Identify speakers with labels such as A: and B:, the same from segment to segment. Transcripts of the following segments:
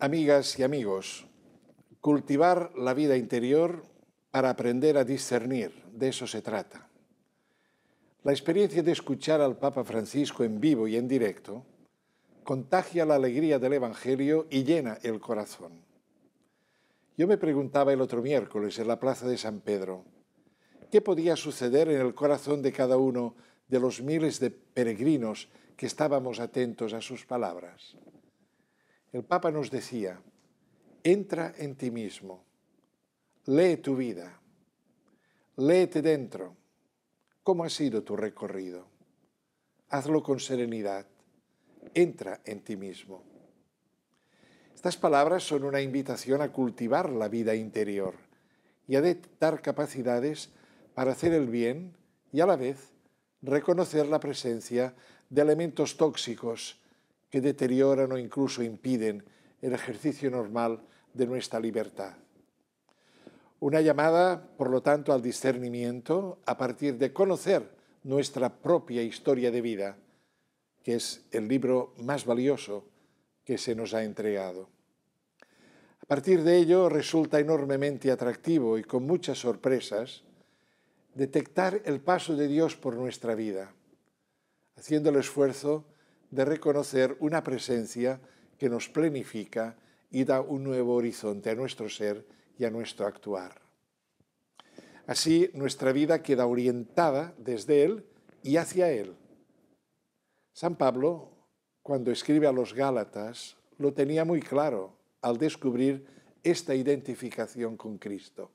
A: Amigas y amigos, cultivar la vida interior para aprender a discernir, de eso se trata. La experiencia de escuchar al Papa Francisco en vivo y en directo contagia la alegría del Evangelio y llena el corazón. Yo me preguntaba el otro miércoles en la plaza de San Pedro, ¿qué podía suceder en el corazón de cada uno de los miles de peregrinos que estábamos atentos a sus palabras? El Papa nos decía, entra en ti mismo, lee tu vida, léete dentro, cómo ha sido tu recorrido. Hazlo con serenidad, entra en ti mismo. Estas palabras son una invitación a cultivar la vida interior y a dar capacidades para hacer el bien y a la vez reconocer la presencia de elementos tóxicos que deterioran o incluso impiden el ejercicio normal de nuestra libertad. Una llamada, por lo tanto, al discernimiento a partir de conocer nuestra propia historia de vida, que es el libro más valioso que se nos ha entregado. A partir de ello resulta enormemente atractivo y con muchas sorpresas detectar el paso de Dios por nuestra vida, haciendo el esfuerzo de reconocer una presencia que nos plenifica y da un nuevo horizonte a nuestro ser y a nuestro actuar. Así nuestra vida queda orientada desde Él y hacia Él. San Pablo, cuando escribe a los Gálatas, lo tenía muy claro al descubrir esta identificación con Cristo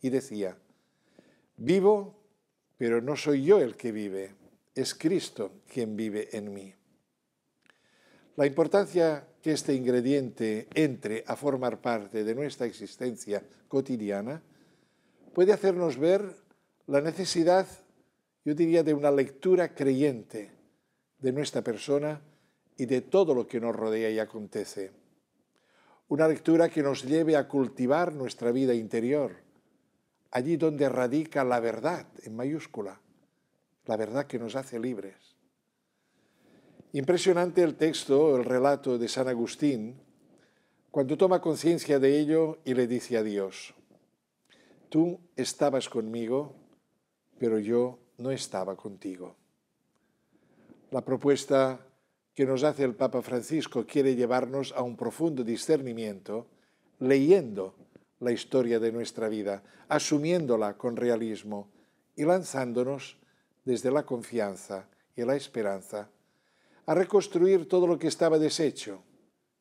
A: y decía, vivo, pero no soy yo el que vive, es Cristo quien vive en mí. La importancia que este ingrediente entre a formar parte de nuestra existencia cotidiana puede hacernos ver la necesidad, yo diría, de una lectura creyente de nuestra persona y de todo lo que nos rodea y acontece. Una lectura que nos lleve a cultivar nuestra vida interior, allí donde radica la verdad, en mayúscula, la verdad que nos hace libres. Impresionante el texto, el relato de San Agustín, cuando toma conciencia de ello y le dice a Dios, tú estabas conmigo, pero yo no estaba contigo. La propuesta que nos hace el Papa Francisco quiere llevarnos a un profundo discernimiento leyendo la historia de nuestra vida, asumiéndola con realismo y lanzándonos desde la confianza y la esperanza a reconstruir todo lo que estaba deshecho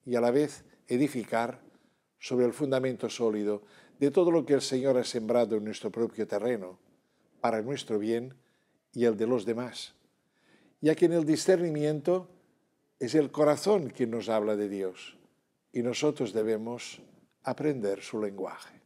A: y a la vez edificar sobre el fundamento sólido de todo lo que el Señor ha sembrado en nuestro propio terreno, para nuestro bien y el de los demás, ya que en el discernimiento es el corazón quien nos habla de Dios y nosotros debemos aprender su lenguaje.